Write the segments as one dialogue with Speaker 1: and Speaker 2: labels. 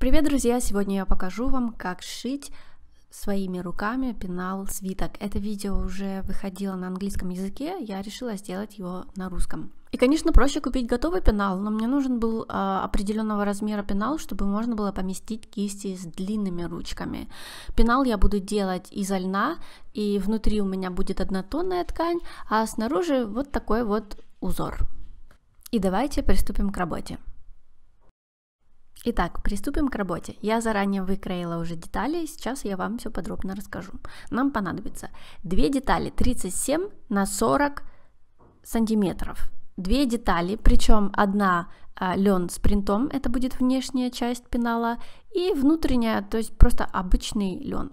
Speaker 1: Привет, друзья! Сегодня я покажу вам, как шить своими руками пенал свиток. Это видео уже выходило на английском языке, я решила сделать его на русском. И, конечно, проще купить готовый пенал, но мне нужен был э, определенного размера пенал, чтобы можно было поместить кисти с длинными ручками. Пенал я буду делать из льна, и внутри у меня будет однотонная ткань, а снаружи вот такой вот узор. И давайте приступим к работе. Итак, приступим к работе. Я заранее выкроила уже детали, и сейчас я вам все подробно расскажу. Нам понадобится две детали 37 на 40 сантиметров. Две детали, причем одна а, лен с принтом, это будет внешняя часть пенала, и внутренняя, то есть просто обычный лен.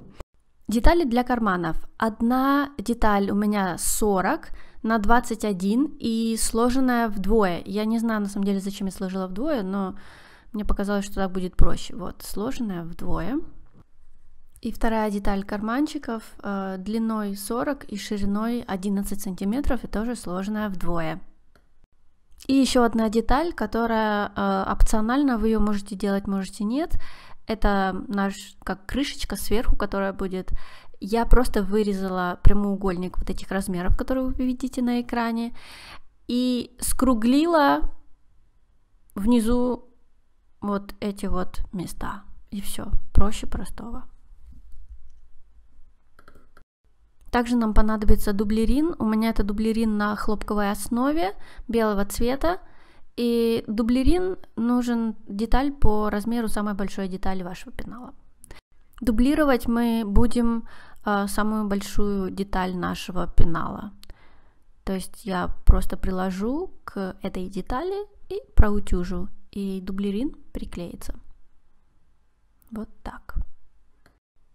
Speaker 1: Детали для карманов. Одна деталь у меня 40 на 21 и сложенная вдвое. Я не знаю на самом деле, зачем я сложила вдвое, но мне показалось, что так будет проще. Вот, сложенная вдвое. И вторая деталь карманчиков э, длиной 40 и шириной 11 сантиметров и тоже сложенная вдвое. И еще одна деталь, которая э, опциональна, вы ее можете делать, можете нет. Это наш как крышечка сверху, которая будет. Я просто вырезала прямоугольник вот этих размеров, которые вы видите на экране, и скруглила внизу вот эти вот места. И все. Проще простого. Также нам понадобится дублерин. У меня это дублерин на хлопковой основе белого цвета. И дублерин нужен деталь по размеру самой большой детали вашего пенала. Дублировать мы будем э, самую большую деталь нашего пенала. То есть я просто приложу к этой детали и проутюжу и дублерин приклеится. Вот так.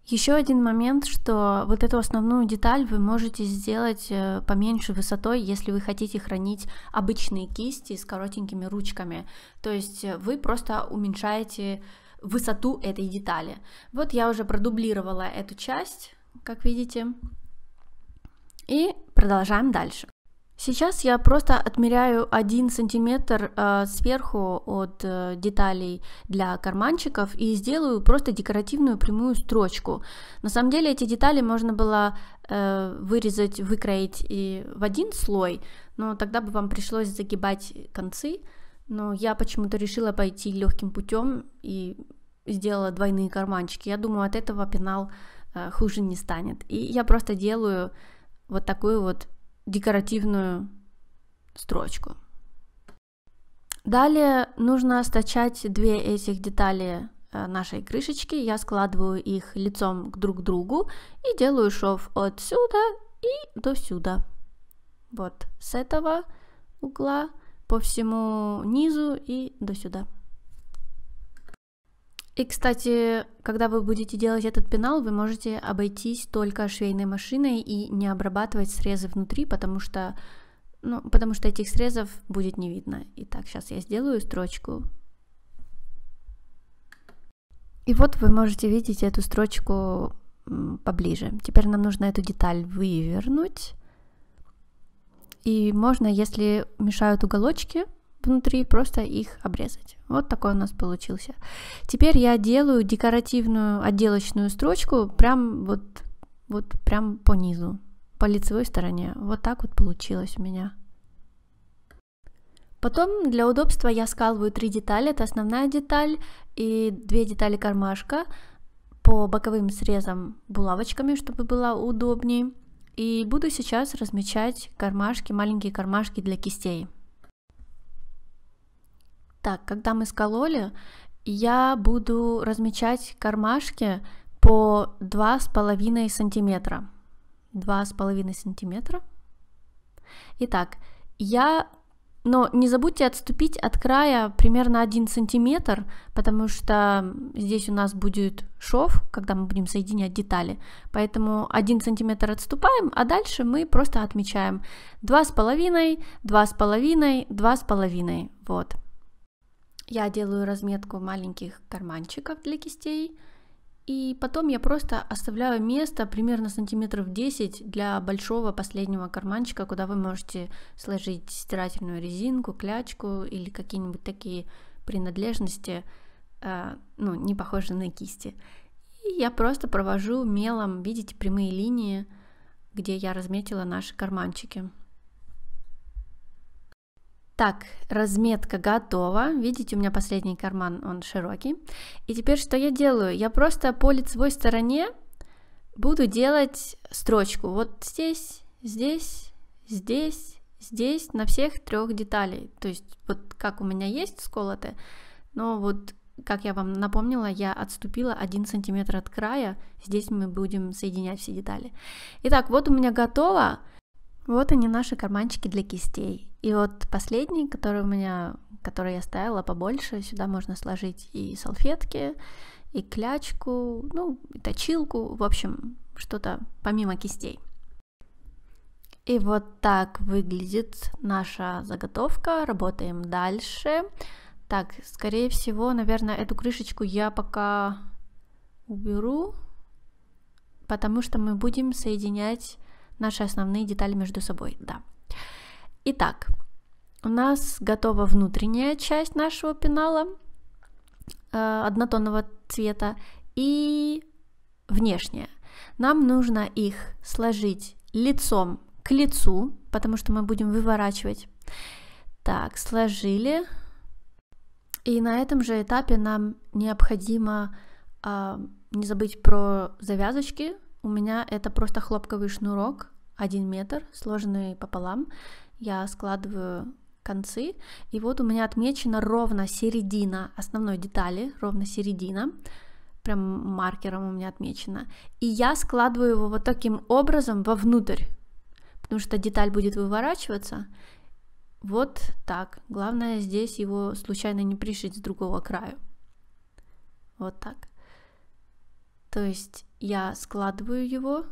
Speaker 1: Еще один момент, что вот эту основную деталь вы можете сделать э, поменьше высотой, если вы хотите хранить обычные кисти с коротенькими ручками. То есть э, вы просто уменьшаете высоту этой детали. Вот я уже продублировала эту часть, как видите. И продолжаем дальше. Сейчас я просто отмеряю один сантиметр э, сверху от э, деталей для карманчиков и сделаю просто декоративную прямую строчку. На самом деле эти детали можно было э, вырезать, выкроить и в один слой, но тогда бы вам пришлось загибать концы. Но я почему-то решила пойти легким путем и сделала двойные карманчики. Я думаю, от этого пенал э, хуже не станет. И я просто делаю вот такую вот декоративную строчку. Далее нужно стачать две этих детали э, нашей крышечки. Я складываю их лицом друг к другу и делаю шов отсюда и до сюда. Вот с этого угла по всему низу и до сюда. И, кстати, когда вы будете делать этот пенал, вы можете обойтись только швейной машиной и не обрабатывать срезы внутри, потому что, ну, потому что этих срезов будет не видно. Итак, сейчас я сделаю строчку. И вот вы можете видеть эту строчку поближе. Теперь нам нужно эту деталь вывернуть. И можно, если мешают уголочки, внутри, просто их обрезать. Вот такой у нас получился. Теперь я делаю декоративную отделочную строчку прям вот, вот прям по низу, по лицевой стороне. Вот так вот получилось у меня. Потом для удобства я скалываю три детали. Это основная деталь и две детали кармашка по боковым срезам булавочками, чтобы было удобнее. И буду сейчас размечать кармашки, маленькие кармашки для кистей. Так, когда мы скололи, я буду размечать кармашки по 2,5 сантиметра. 2,5 сантиметра. Итак, я... Но не забудьте отступить от края примерно 1 сантиметр, потому что здесь у нас будет шов, когда мы будем соединять детали. Поэтому 1 сантиметр отступаем, а дальше мы просто отмечаем 2,5, 2,5, 2,5. Вот. Я делаю разметку маленьких карманчиков для кистей. И потом я просто оставляю место примерно сантиметров 10 для большого последнего карманчика, куда вы можете сложить стирательную резинку, клячку или какие-нибудь такие принадлежности, э, ну, не похожие на кисти. И я просто провожу мелом, видите, прямые линии, где я разметила наши карманчики. Так, разметка готова. Видите, у меня последний карман, он широкий. И теперь что я делаю? Я просто по лицевой стороне буду делать строчку. Вот здесь, здесь, здесь, здесь, на всех трех деталей. То есть вот как у меня есть сколоты, но вот как я вам напомнила, я отступила 1 сантиметр от края. Здесь мы будем соединять все детали. Итак, вот у меня готово. Вот они наши карманчики для кистей. И вот последний, который у меня, который я ставила побольше, сюда можно сложить и салфетки, и клячку, ну, и точилку, в общем, что-то помимо кистей. И вот так выглядит наша заготовка. Работаем дальше. Так, скорее всего, наверное, эту крышечку я пока уберу, потому что мы будем соединять наши основные детали между собой, да. Итак, у нас готова внутренняя часть нашего пенала э, однотонного цвета и внешняя. Нам нужно их сложить лицом к лицу, потому что мы будем выворачивать. Так, сложили. И на этом же этапе нам необходимо э, не забыть про завязочки, у меня это просто хлопковый шнурок, один метр, сложенный пополам. Я складываю концы, и вот у меня отмечена ровно середина основной детали, ровно середина, прям маркером у меня отмечена. И я складываю его вот таким образом вовнутрь, потому что деталь будет выворачиваться. Вот так. Главное здесь его случайно не пришить с другого краю. Вот так. То есть я складываю его,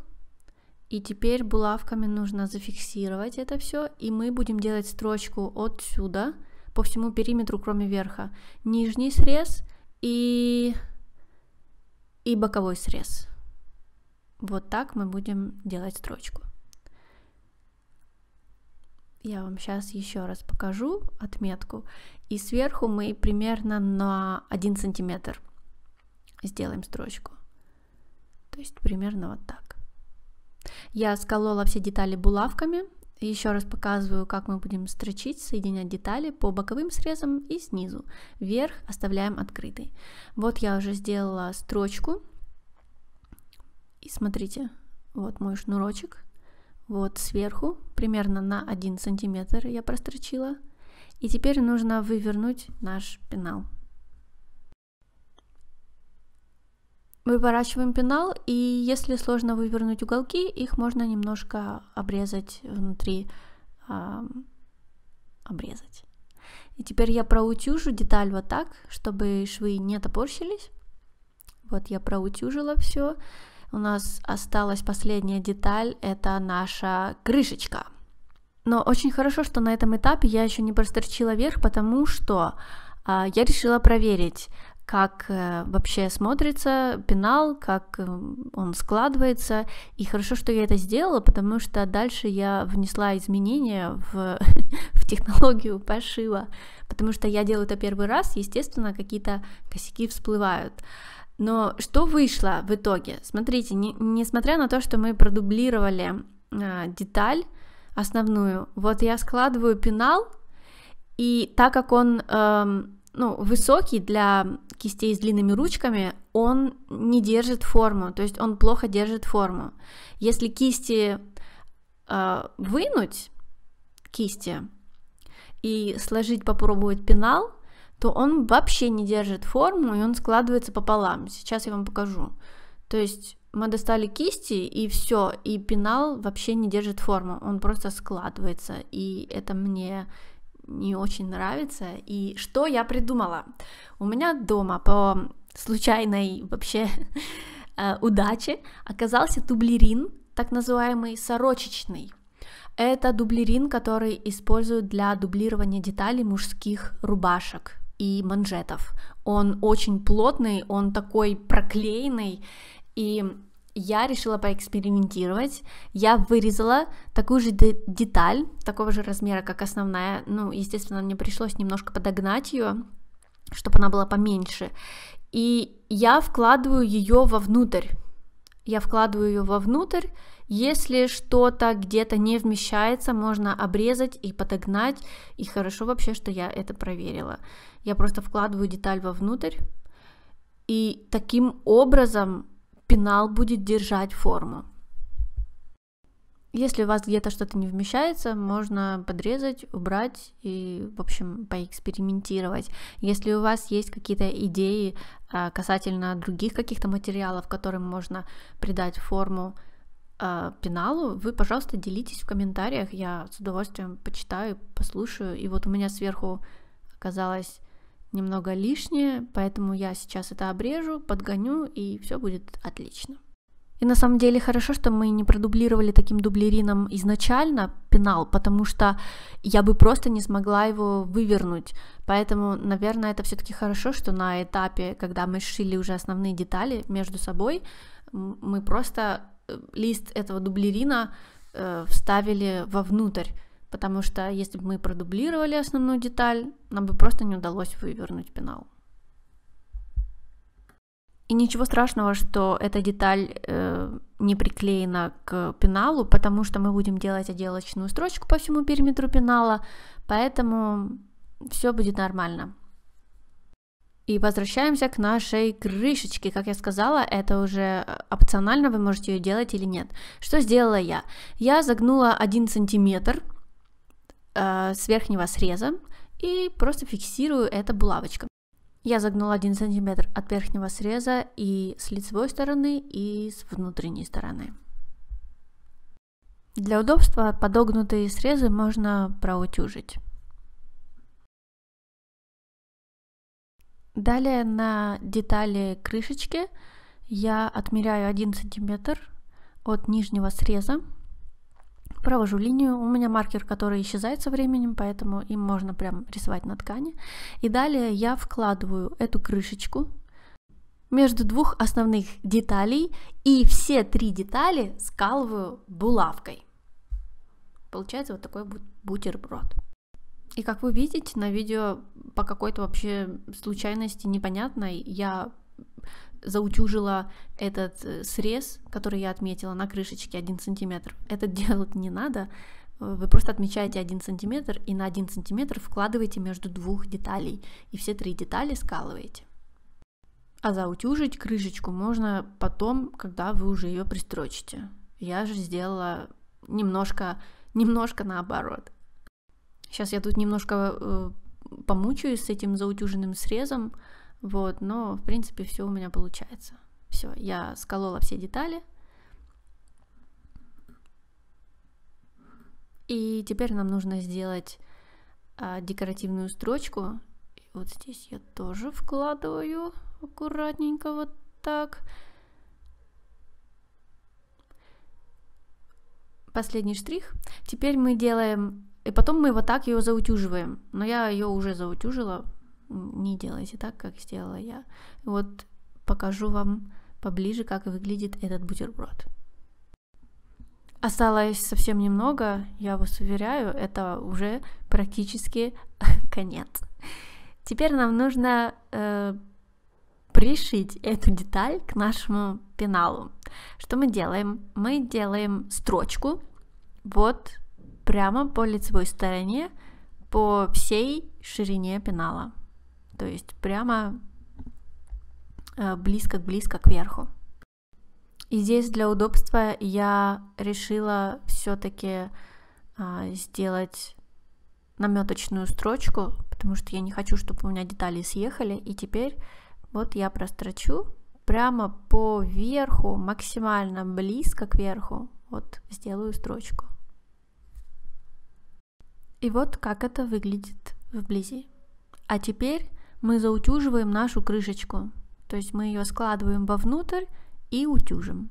Speaker 1: и теперь булавками нужно зафиксировать это все, и мы будем делать строчку отсюда по всему периметру, кроме верха. Нижний срез и, и боковой срез. Вот так мы будем делать строчку. Я вам сейчас еще раз покажу отметку. И сверху мы примерно на 1 сантиметр сделаем строчку. То есть примерно вот так. Я сколола все детали булавками. Еще раз показываю, как мы будем строчить, соединять детали по боковым срезам и снизу. Вверх оставляем открытый. Вот я уже сделала строчку. И смотрите, вот мой шнурочек. Вот сверху, примерно на 1 сантиметр я прострочила. И теперь нужно вывернуть наш пенал. Выворачиваем пенал, и если сложно вывернуть уголки, их можно немножко обрезать внутри, обрезать. И теперь я проутюжу деталь вот так, чтобы швы не топорщились. Вот я проутюжила все. У нас осталась последняя деталь, это наша крышечка. Но очень хорошо, что на этом этапе я еще не просторчила верх, потому что э, я решила проверить, как э, вообще смотрится пенал, как э, он складывается. И хорошо, что я это сделала, потому что дальше я внесла изменения в, в технологию пошива, потому что я делаю это первый раз, естественно, какие-то косяки всплывают. Но что вышло в итоге? Смотрите, не, несмотря на то, что мы продублировали э, деталь основную, вот я складываю пенал, и так как он э, ну, высокий для кистей с длинными ручками, он не держит форму, то есть он плохо держит форму. Если кисти э, вынуть, кисти, и сложить попробовать пенал, то он вообще не держит форму, и он складывается пополам. Сейчас я вам покажу. То есть мы достали кисти, и все, и пенал вообще не держит форму, он просто складывается, и это мне не очень нравится. И что я придумала? У меня дома по случайной вообще э, удаче оказался дублерин, так называемый сорочечный. Это дублерин, который используют для дублирования деталей мужских рубашек и манжетов. Он очень плотный, он такой проклеенный, и я решила поэкспериментировать. Я вырезала такую же де- деталь, такого же размера, как основная. Ну, естественно, мне пришлось немножко подогнать ее, чтобы она была поменьше. И я вкладываю ее вовнутрь. Я вкладываю ее вовнутрь. Если что-то где-то не вмещается, можно обрезать и подогнать. И хорошо вообще, что я это проверила. Я просто вкладываю деталь вовнутрь. И таким образом пенал будет держать форму. Если у вас где-то что-то не вмещается, можно подрезать, убрать и, в общем, поэкспериментировать. Если у вас есть какие-то идеи а, касательно других каких-то материалов, которым можно придать форму а, пеналу, вы, пожалуйста, делитесь в комментариях, я с удовольствием почитаю, послушаю. И вот у меня сверху оказалось немного лишнее, поэтому я сейчас это обрежу, подгоню, и все будет отлично. И на самом деле хорошо, что мы не продублировали таким дублерином изначально пенал, потому что я бы просто не смогла его вывернуть. Поэтому, наверное, это все-таки хорошо, что на этапе, когда мы шили уже основные детали между собой, мы просто э, лист этого дублерина э, вставили вовнутрь потому что если бы мы продублировали основную деталь, нам бы просто не удалось вывернуть пенал. И ничего страшного, что эта деталь э, не приклеена к пеналу, потому что мы будем делать отделочную строчку по всему периметру пенала, поэтому все будет нормально. И возвращаемся к нашей крышечке. Как я сказала, это уже опционально, вы можете ее делать или нет. Что сделала я? Я загнула 1 сантиметр э, с верхнего среза и просто фиксирую это булавочкой. Я загнула 1 сантиметр от верхнего среза и с лицевой стороны, и с внутренней стороны. Для удобства подогнутые срезы можно проутюжить. Далее на детали крышечки я отмеряю 1 сантиметр от нижнего среза провожу линию, у меня маркер, который исчезает со временем, поэтому им можно прям рисовать на ткани. И далее я вкладываю эту крышечку между двух основных деталей и все три детали скалываю булавкой. Получается вот такой бутерброд. И как вы видите, на видео по какой-то вообще случайности непонятной я заутюжила этот э, срез, который я отметила на крышечке 1 сантиметр. Это делать не надо. Вы просто отмечаете 1 сантиметр и на 1 сантиметр вкладываете между двух деталей. И все три детали скалываете. А заутюжить крышечку можно потом, когда вы уже ее пристрочите. Я же сделала немножко, немножко наоборот. Сейчас я тут немножко э, помучаюсь с этим заутюженным срезом, вот, но, в принципе, все у меня получается. Все, я сколола все детали. И теперь нам нужно сделать а, декоративную строчку. И вот здесь я тоже вкладываю аккуратненько вот так. Последний штрих. Теперь мы делаем... И потом мы вот так ее заутюживаем. Но я ее уже заутюжила, не делайте так, как сделала я. Вот покажу вам поближе, как выглядит этот бутерброд. Осталось совсем немного, я вас уверяю, это уже практически конец. Теперь нам нужно э, пришить эту деталь к нашему пеналу. Что мы делаем? Мы делаем строчку вот прямо по лицевой стороне по всей ширине пенала. То есть прямо близко-близко э, к верху. И здесь для удобства я решила все-таки а, сделать наметочную строчку, потому что я не хочу, чтобы у меня детали съехали. И теперь вот я прострочу прямо по верху, максимально близко к верху. Вот сделаю строчку. И вот как это выглядит вблизи. А теперь мы заутюживаем нашу крышечку, то есть мы ее складываем вовнутрь и утюжим.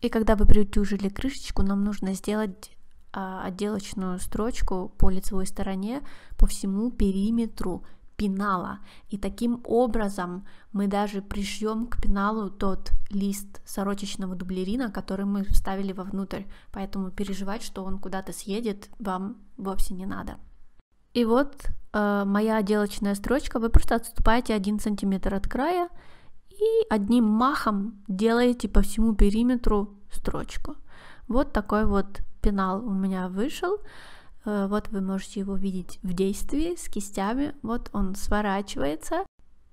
Speaker 1: И когда вы приутюжили крышечку, нам нужно сделать а, отделочную строчку по лицевой стороне по всему периметру пенала. И таким образом мы даже пришьем к пеналу тот лист сорочечного дублерина, который мы вставили вовнутрь. Поэтому переживать, что он куда-то съедет, вам вовсе не надо. И вот э, моя отделочная строчка, вы просто отступаете 1 сантиметр от края и одним махом делаете по всему периметру строчку. Вот такой вот пенал у меня вышел. Э, вот вы можете его видеть в действии с кистями. Вот он сворачивается.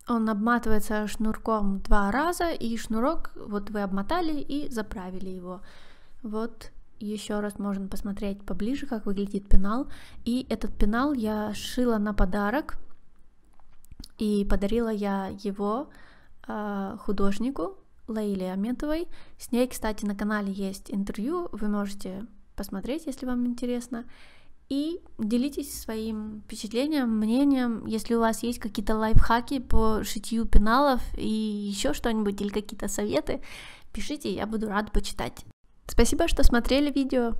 Speaker 1: Он обматывается шнурком два раза, и шнурок вот вы обмотали и заправили его. Вот еще раз можно посмотреть поближе, как выглядит пенал. И этот пенал я шила на подарок, и подарила я его э, художнику Лейле Аметовой. С ней, кстати, на канале есть интервью, вы можете посмотреть, если вам интересно. И делитесь своим впечатлением, мнением, если у вас есть какие-то лайфхаки по шитью пеналов и еще что-нибудь, или какие-то советы, пишите, я буду рад почитать. Спасибо, что смотрели видео.